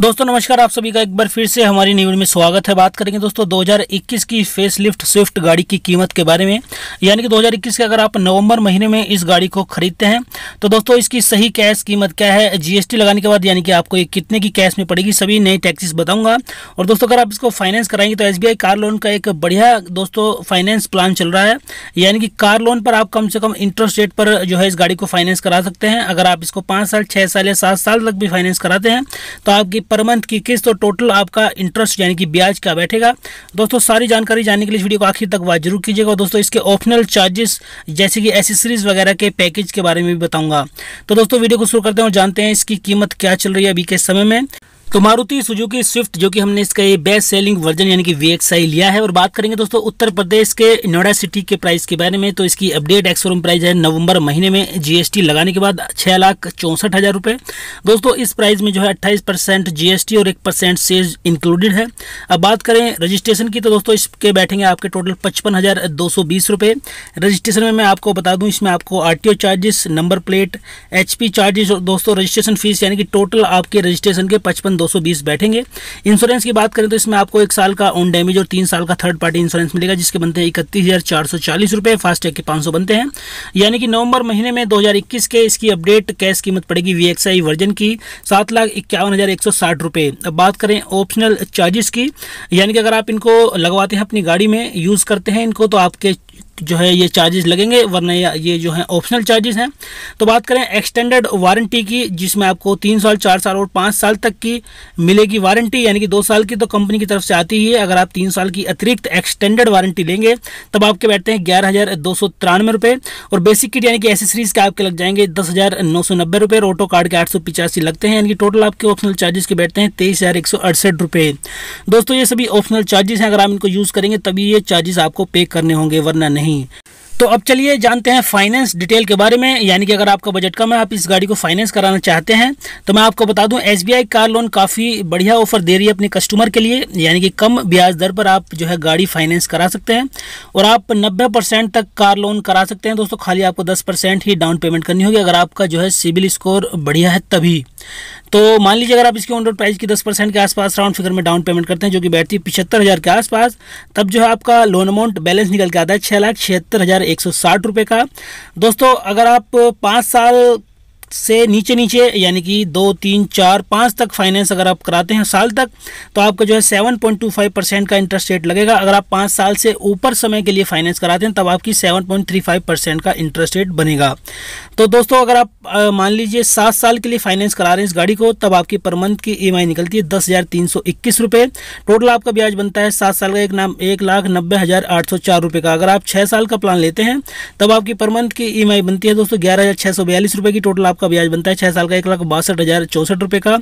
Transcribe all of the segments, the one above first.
दोस्तों नमस्कार आप सभी का एक बार फिर से हमारी न्यूज में स्वागत है बात करेंगे दोस्तों 2021 की फेस लिफ्ट स्विफ्ट गाड़ी की कीमत के बारे में यानी कि 2021 के अगर आप नवंबर महीने में इस गाड़ी को खरीदते हैं तो दोस्तों इसकी सही कैश कीमत क्या है जीएसटी लगाने के बाद यानी कि आपको ये कितने की कैश में पड़ेगी सभी नई टैक्सीज बताऊंगा और दोस्तों अगर आप इसको फाइनेंस कराएंगे तो एस कार लोन का एक बढ़िया दोस्तों फाइनेंस प्लान चल रहा है यानी कि कार लोन पर आप कम से कम इंटरेस्ट रेट पर जो है इस गाड़ी को फाइनेंस करा सकते हैं अगर आप इसको पाँच साल छः साल या सात साल तक भी फाइनेंस कराते हैं तो आपकी पर मंथ की किस्त और टोटल आपका इंटरेस्ट यानी कि ब्याज क्या बैठेगा दोस्तों सारी जानकारी जानने के लिए वीडियो को आखिर तक वाच जरूर कीजिएगा दोस्तों इसके ऑप्शनल चार्जेस जैसे कि एसेसरीज वगैरह के पैकेज के बारे में भी बताऊंगा तो दोस्तों वीडियो को शुरू करते हैं और जानते हैं इसकी कीमत क्या चल रही है अभी के समय में तो मारुति सुजुकी स्विफ्ट जो कि हमने इसका ये बेस्ट सेलिंग वर्जन यानी कि वी लिया है और बात करेंगे दोस्तों उत्तर प्रदेश के नोएडा सिटी के प्राइस के बारे में तो इसकी अपडेट एक्सोरूम प्राइस है नवंबर महीने में जीएसटी लगाने के बाद छह लाख चौंसठ हजार रुपये दोस्तों इस प्राइस में जो है अट्ठाईस परसेंट जीएसटी और एक परसेंट सेज इंक्लूडेड है अब बात करें रजिस्ट्रेशन की तो दोस्तों इसके बैठेंगे आपके टोटल पचपन हजार दो सौ बीस रुपये रजिस्ट्रेशन में मैं आपको बता दूँ इसमें आपको R charges number plate H charges और दोस्तों रजिस्ट्रेशन फीस यानी कि टोटल आपके रजिस्ट्रेशन के पचपन 220 बैठेंगे इंश्योरेंस की बात करें तो इसमें आपको एक साल का ऑन डैमेज और तीन साल का थर्ड पार्टी इंश्योरेंस मिलेगा जिसके बनते हैं इकतीस हज़ार चार सौ चालीस रुपये फास्टैग के पाँच सौ बनते हैं यानी कि नवंबर महीने में इक्कीस के इसकी अपडेट कैश कीमत पड़ेगी वी वर्जन की सात लाख इक्यावन हज़ार एक सौ साठ रुपये अब बात करें ऑप्शनल चार्जेस की यानी कि अगर आप इनको लगवाते हैं अपनी गाड़ी में यूज़ करते हैं इनको तो आपके जो है ये चार्जेस लगेंगे वरना ये जो है ऑप्शनल चार्जेस हैं तो बात करें एक्सटेंडेड वारंटी की जिसमें आपको तीन साल चार साल और पाँच साल तक की मिलेगी वारंटी यानी कि दो साल की तो कंपनी की तरफ से आती ही है अगर आप तीन साल की अतिरिक्त एक्सटेंडेड वारंटी लेंगे तब आपके बैठते हैं ग्यारह हज़ार दो सौ तिरानवे रुपये और बेसिक किट यानी कि एसेसरीज के आपके लग जाएंगे दस हज़ार नौ सौ नब्बे रुपये और ऑटो कार्ड के आठ सौ पिचासी लगते हैं यानी कि टोटल आपके ऑप्शनल चार्जेस के बैठते हैं तेईस हज़ार एक सौ अड़सठ रुपये दोस्तों ये सभी ऑप्शनल चार्जेस हैं अगर आप इनको यूज़ करेंगे तभी ये चार्जेस आपको पे करने होंगे वरना नहीं नहीं तो अब चलिए जानते हैं फाइनेंस डिटेल के बारे में यानी कि अगर आपका बजट कम है आप इस गाड़ी को फाइनेंस कराना चाहते हैं तो मैं आपको बता दूं एस कार लोन काफ़ी बढ़िया ऑफर दे रही है अपने कस्टमर के लिए यानी कि कम ब्याज दर पर आप जो है गाड़ी फाइनेंस करा सकते हैं और आप नब्बे परसेंट तक कार लोन करा सकते हैं दोस्तों खाली आपको दस परसेंट ही डाउन पेमेंट करनी होगी अगर आपका जो है सिविल स्कोर बढ़िया है तभी तो मान लीजिए अगर आप इसके ऑनरोड प्राइस की दस परसेंट के आसपास राउंड फिगर में डाउन पेमेंट करते हैं जो कि बैठती है पिछहत्तर हज़ार के आसपास तब जो है आपका लोन अमाउंट बैलेंस निकल के आता है छः लाख छिहत्तर हज़ार एक सौ साठ रुपये का दोस्तों अगर आप पाँच साल से नीचे नीचे यानी कि दो तीन चार पाँच तक फाइनेंस अगर आप कराते हैं साल तक तो आपका जो है seven point two five percent का इंटरेस्ट रेट लगेगा अगर आप पाँच साल से ऊपर समय के लिए फाइनेंस कराते हैं तब आपकी seven point three five percent का इंटरेस्ट रेट बनेगा तो दोस्तों अगर आप मान लीजिए सात साल के लिए फाइनेंस करा रहे हैं इस गाड़ी को तब आपकी पर मंथ की ई e निकलती है दस हज़ार तीन सौ इक्कीस रुपये टोटल आपका ब्याज बनता है सात साल का एक नाम एक लाख नब्बे हज़ार आठ सौ चार रुपये का अगर आप छः साल का प्लान लेते हैं तब आपकी पर मंथ की ई e बनती है दोस्तों ग्यारह हज़ार छः सौ बयालीस रुपये की टोटल आपका आपका ब्याज बनता है छः साल का एक लाख बासठ हज़ार चौंसठ रुपये का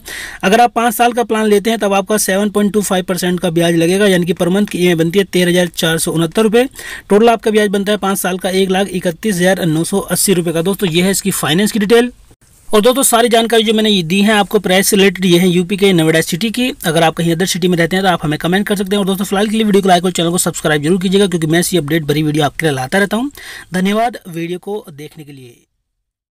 अगर आप पाँच साल का प्लान लेते हैं तब आपका seven point two five percent का ब्याज लगेगा यानी कि पर मंथ की ई बनती है तेरह हज़ार चार सौ उनहत्तर रुपये टोटल आपका ब्याज बनता है पाँच साल का एक लाख इकतीस हज़ार नौ सौ अस्सी रुपये का दोस्तों ये है इसकी फाइनेंस की डिटेल और दोस्तों सारी जानकारी जो मैंने ये दी है आपको प्राइस से रिलेटेड ये है यूपी के नोएडा सिटी की अगर आप कहीं अदर सिटी में रहते हैं तो आप हमें कमेंट कर सकते हैं और दोस्तों फिलहाल के लिए वीडियो को लाइक और चैनल को सब्सक्राइब जरूर कीजिएगा क्योंकि मैं ऐसी अपडेट भरी वीडियो आपके लिए लाता रहता हूँ धन्यवाद वीडियो को देखने के लिए